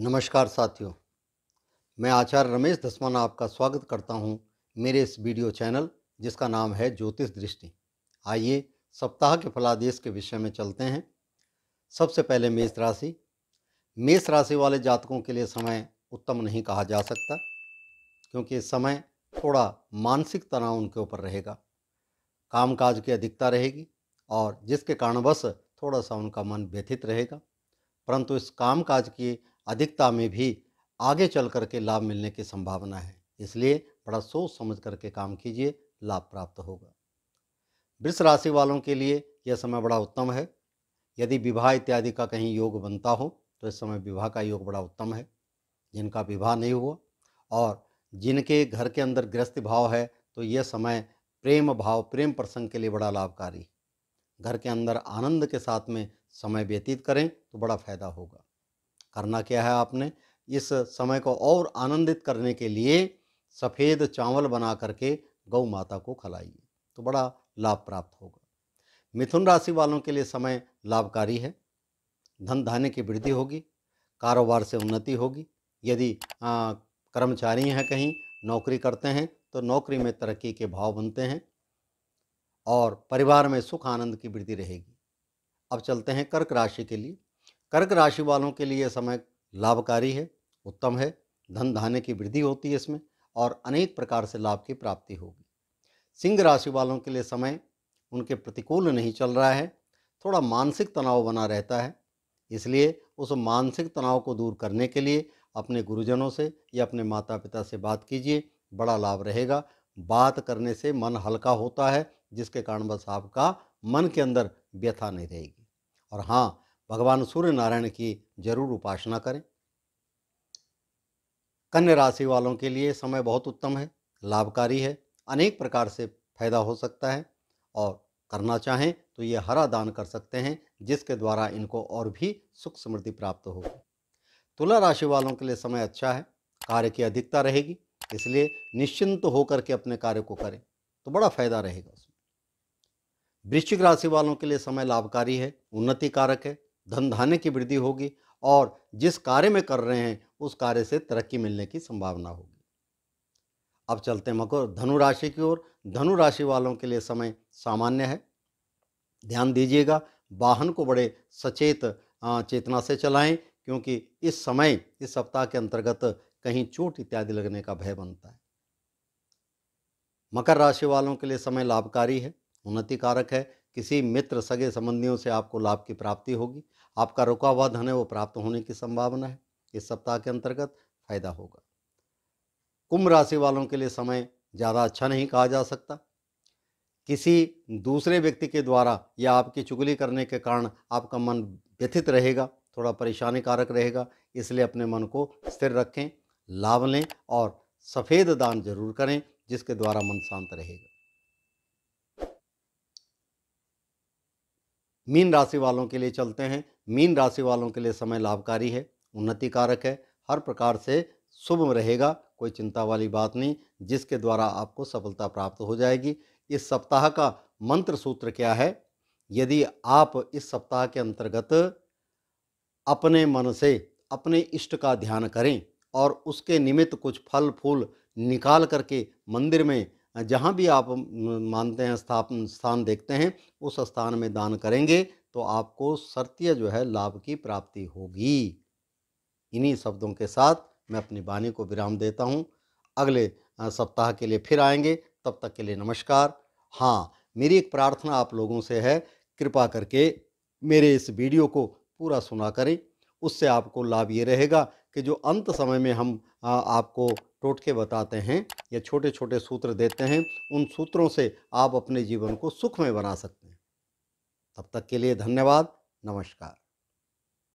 नमस्कार साथियों मैं आचार्य रमेश धस्माना आपका स्वागत करता हूं मेरे इस वीडियो चैनल जिसका नाम है ज्योतिष दृष्टि आइए सप्ताह के फलादेश के विषय में चलते हैं सबसे पहले मेष राशि मेष राशि वाले जातकों के लिए समय उत्तम नहीं कहा जा सकता क्योंकि इस समय थोड़ा मानसिक तनाव उनके ऊपर रहेगा कामकाज की अधिकता रहेगी और जिसके कारणवश थोड़ा सा उनका मन व्यथित रहेगा परंतु इस कामकाज की अधिकता में भी आगे चल करके लाभ मिलने की संभावना है इसलिए बड़ा सोच समझ करके काम कीजिए लाभ प्राप्त होगा वृष राशि वालों के लिए यह समय बड़ा उत्तम है यदि विवाह इत्यादि का कहीं योग बनता हो तो इस समय विवाह का योग बड़ा उत्तम है जिनका विवाह नहीं हुआ और जिनके घर के अंदर गृहस्थ भाव है तो यह समय प्रेम भाव प्रेम प्रसंग के लिए बड़ा लाभकारी घर के अंदर आनंद के साथ में समय व्यतीत करें तो बड़ा फायदा होगा करना क्या है आपने इस समय को और आनंदित करने के लिए सफ़ेद चावल बना करके गौ माता को खिलाइए तो बड़ा लाभ प्राप्त होगा मिथुन राशि वालों के लिए समय लाभकारी है धन धान्य की वृद्धि होगी कारोबार से उन्नति होगी यदि कर्मचारी हैं कहीं नौकरी करते हैं तो नौकरी में तरक्की के भाव बनते हैं और परिवार में सुख आनंद की वृद्धि रहेगी अब चलते हैं कर्क राशि के लिए कर्क राशि वालों के लिए समय लाभकारी है उत्तम है धन धान्य की वृद्धि होती है इसमें और अनेक प्रकार से लाभ की प्राप्ति होगी सिंह राशि वालों के लिए समय उनके प्रतिकूल नहीं चल रहा है थोड़ा मानसिक तनाव बना रहता है इसलिए उस मानसिक तनाव को दूर करने के लिए अपने गुरुजनों से या अपने माता पिता से बात कीजिए बड़ा लाभ रहेगा बात करने से मन हल्का होता है जिसके कारण बस आपका मन के अंदर व्यथा नहीं रहेगी और हाँ भगवान सूर्य नारायण की जरूर उपासना करें कन्या राशि वालों के लिए समय बहुत उत्तम है लाभकारी है अनेक प्रकार से फायदा हो सकता है और करना चाहें तो ये हरा दान कर सकते हैं जिसके द्वारा इनको और भी सुख समृद्धि प्राप्त होगी तुला राशि वालों के लिए समय अच्छा है कार्य की अधिकता रहेगी इसलिए निश्चिंत होकर के अपने कार्य को करें तो बड़ा फायदा रहेगा उसमें वृश्चिक राशि वालों के लिए समय लाभकारी है उन्नति कारक है धन धान्य की वृद्धि होगी और जिस कार्य में कर रहे हैं उस कार्य से तरक्की मिलने की संभावना होगी अब चलते हैं मकर धनु राशि की ओर धनु राशि वालों के लिए समय सामान्य है ध्यान दीजिएगा वाहन को बड़े सचेत चेतना से चलाएं क्योंकि इस समय इस सप्ताह के अंतर्गत कहीं चोट इत्यादि लगने का भय बनता है मकर राशि वालों के लिए समय लाभकारी है उन्नति कारक है किसी मित्र सगे संबंधियों से आपको लाभ की प्राप्ति होगी आपका रुका हुआ धन है वो प्राप्त होने की संभावना है इस सप्ताह के अंतर्गत फायदा होगा कुंभ राशि वालों के लिए समय ज़्यादा अच्छा नहीं कहा जा सकता किसी दूसरे व्यक्ति के द्वारा या आपकी चुगली करने के कारण आपका मन व्यथित रहेगा थोड़ा परेशानी कारक रहेगा इसलिए अपने मन को स्थिर रखें लाभ लें और सफ़ेद दान जरूर करें जिसके द्वारा मन शांत रहेगा मीन राशि वालों के लिए चलते हैं मीन राशि वालों के लिए समय लाभकारी है उन्नति कारक है हर प्रकार से शुभ रहेगा कोई चिंता वाली बात नहीं जिसके द्वारा आपको सफलता प्राप्त हो जाएगी इस सप्ताह का मंत्र सूत्र क्या है यदि आप इस सप्ताह के अंतर्गत अपने मन से अपने इष्ट का ध्यान करें और उसके निमित्त कुछ फल फूल निकाल करके मंदिर में जहाँ भी आप मानते हैं स्थापन स्थान देखते हैं उस स्थान में दान करेंगे तो आपको सत्य जो है लाभ की प्राप्ति होगी इन्हीं शब्दों के साथ मैं अपनी वाणी को विराम देता हूँ अगले सप्ताह के लिए फिर आएंगे तब तक के लिए नमस्कार हाँ मेरी एक प्रार्थना आप लोगों से है कृपा करके मेरे इस वीडियो को पूरा सुना करें उससे आपको लाभ ये रहेगा कि जो अंत समय में हम आपको टोटके बताते हैं या छोटे छोटे सूत्र देते हैं उन सूत्रों से आप अपने जीवन को सुखमय बना सकते हैं तब तक के लिए धन्यवाद नमस्कार